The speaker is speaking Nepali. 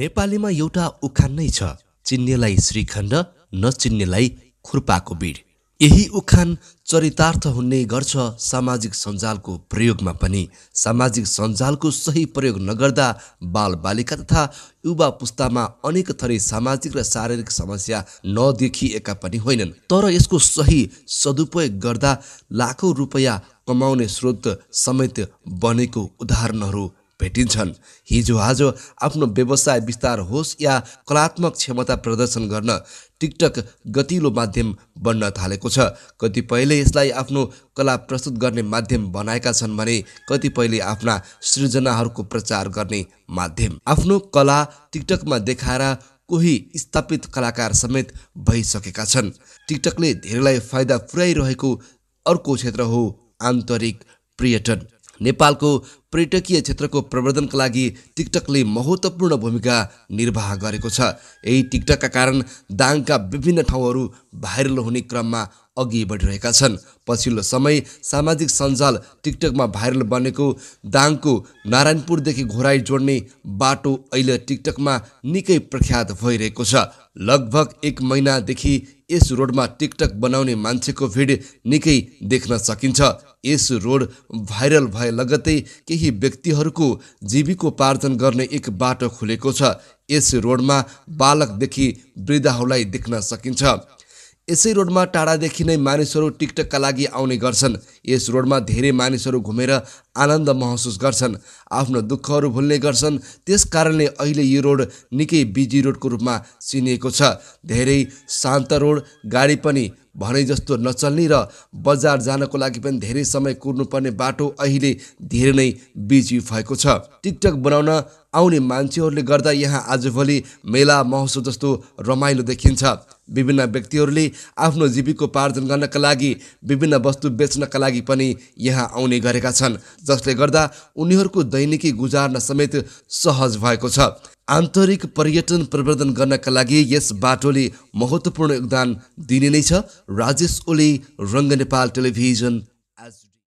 नेपालीमा एउटा उखान नै छ चिन्नेलाई श्रीखण्ड नचिन्नेलाई खुर्पाको बिड यही उखान चरितार्थ हुने गर्छ सामाजिक सञ्जालको प्रयोगमा पनि सामाजिक सञ्जालको सही प्रयोग नगर्दा बालबालिका तथा युवा पुस्तामा अनेक थरी सामाजिक र शारीरिक समस्या नदेखिएका पनि होइनन् तर यसको सही सदुपयोग गर्दा लाखौँ रुपियाँ कमाउने स्रोत समेत बनेको उदाहरणहरू भेटिन्छन् हिजो आज आफ्नो व्यवसाय विस्तार होस् या कलात्मक क्षमता प्रदर्शन गर्न टिकटक गतिलो माध्यम बन्न थालेको छ कतिपयले यसलाई आफ्नो कला प्रस्तुत गर्ने माध्यम बनाएका छन् भने कतिपयले आफ्ना सृजनाहरूको प्रचार गर्ने माध्यम आफ्नो कला टिकटकमा देखाएर कोही स्थापित कलाकार समेत भइसकेका छन् टिकटकले धेरैलाई फाइदा पुर्याइरहेको अर्को क्षेत्र हो आन्तरिक पर्यटन नेपालको पर्यटकीय क्षेत्रको प्रवर्धनका लागि टिकटकले महत्त्वपूर्ण भूमिका निर्वाह गरेको छ यही टिकटकका कारण दाङका विभिन्न ठाउँहरू भाइरल हुने क्रममा अघि बढिरहेका छन् पछिल्लो समय सामाजिक सञ्जाल टिकटकमा भाइरल बनेको दाङको नारायणपुरदेखि घोराई जोड्ने बाटो अहिले टिकटकमा निकै प्रख्यात भइरहेको छ लगभग एक महिनादेखि यस रोडमा टिकटक बनाउने मान्छेको भिड निकै देख्न सकिन्छ यस रोड भाइरल भए लगत्तै केही केही व्यक्तिहरूको जीविकोपार्जन गर्ने एक बाटो खुलेको छ यस रोडमा बालकदेखि वृद्धाहरूलाई देख्न सकिन्छ यसै रोडमा टाढादेखि नै मानिसहरू टिकटकका लागि आउने गर्छन् यस रोडमा धेरै मानिसहरू घुमेर आनन्द महसुस गर्छन् आफ्नो दुःखहरू भुल्ने गर्छन् त्यस कारणले अहिले यो रोड निकै बिजी रोडको रूपमा चिनिएको छ धेरै शान्त रोड गाडी पनि भने जस्तो नचल्ने र बजार जानको लागि पनि धेरै समय कुर्नुपर्ने बाटो अहिले धेरै नै बिजी भएको छ टिकटक बनाउन आउने मान्छेहरूले गर्दा यहाँ आजभोलि मेला महोत्सव जस्तो रमाइलो देखिन्छ विभिन्न व्यक्तिहरूले आफ्नो जीविकोपार्जन गर्नका लागि विभिन्न वस्तु बेच्नका लागि पनि यहाँ आउने गरेका छन् जसले गर्दा उनीहरूको दैनिकी गुजार्न समेत सहज भएको छ आन्तरिक पर्यटन प्रवर्धन गर्नका लागि यस बाटोले महत्त्वपूर्ण योगदान दिने नै छ राजेश ओली रङ्ग नेपाल टेलिभिजन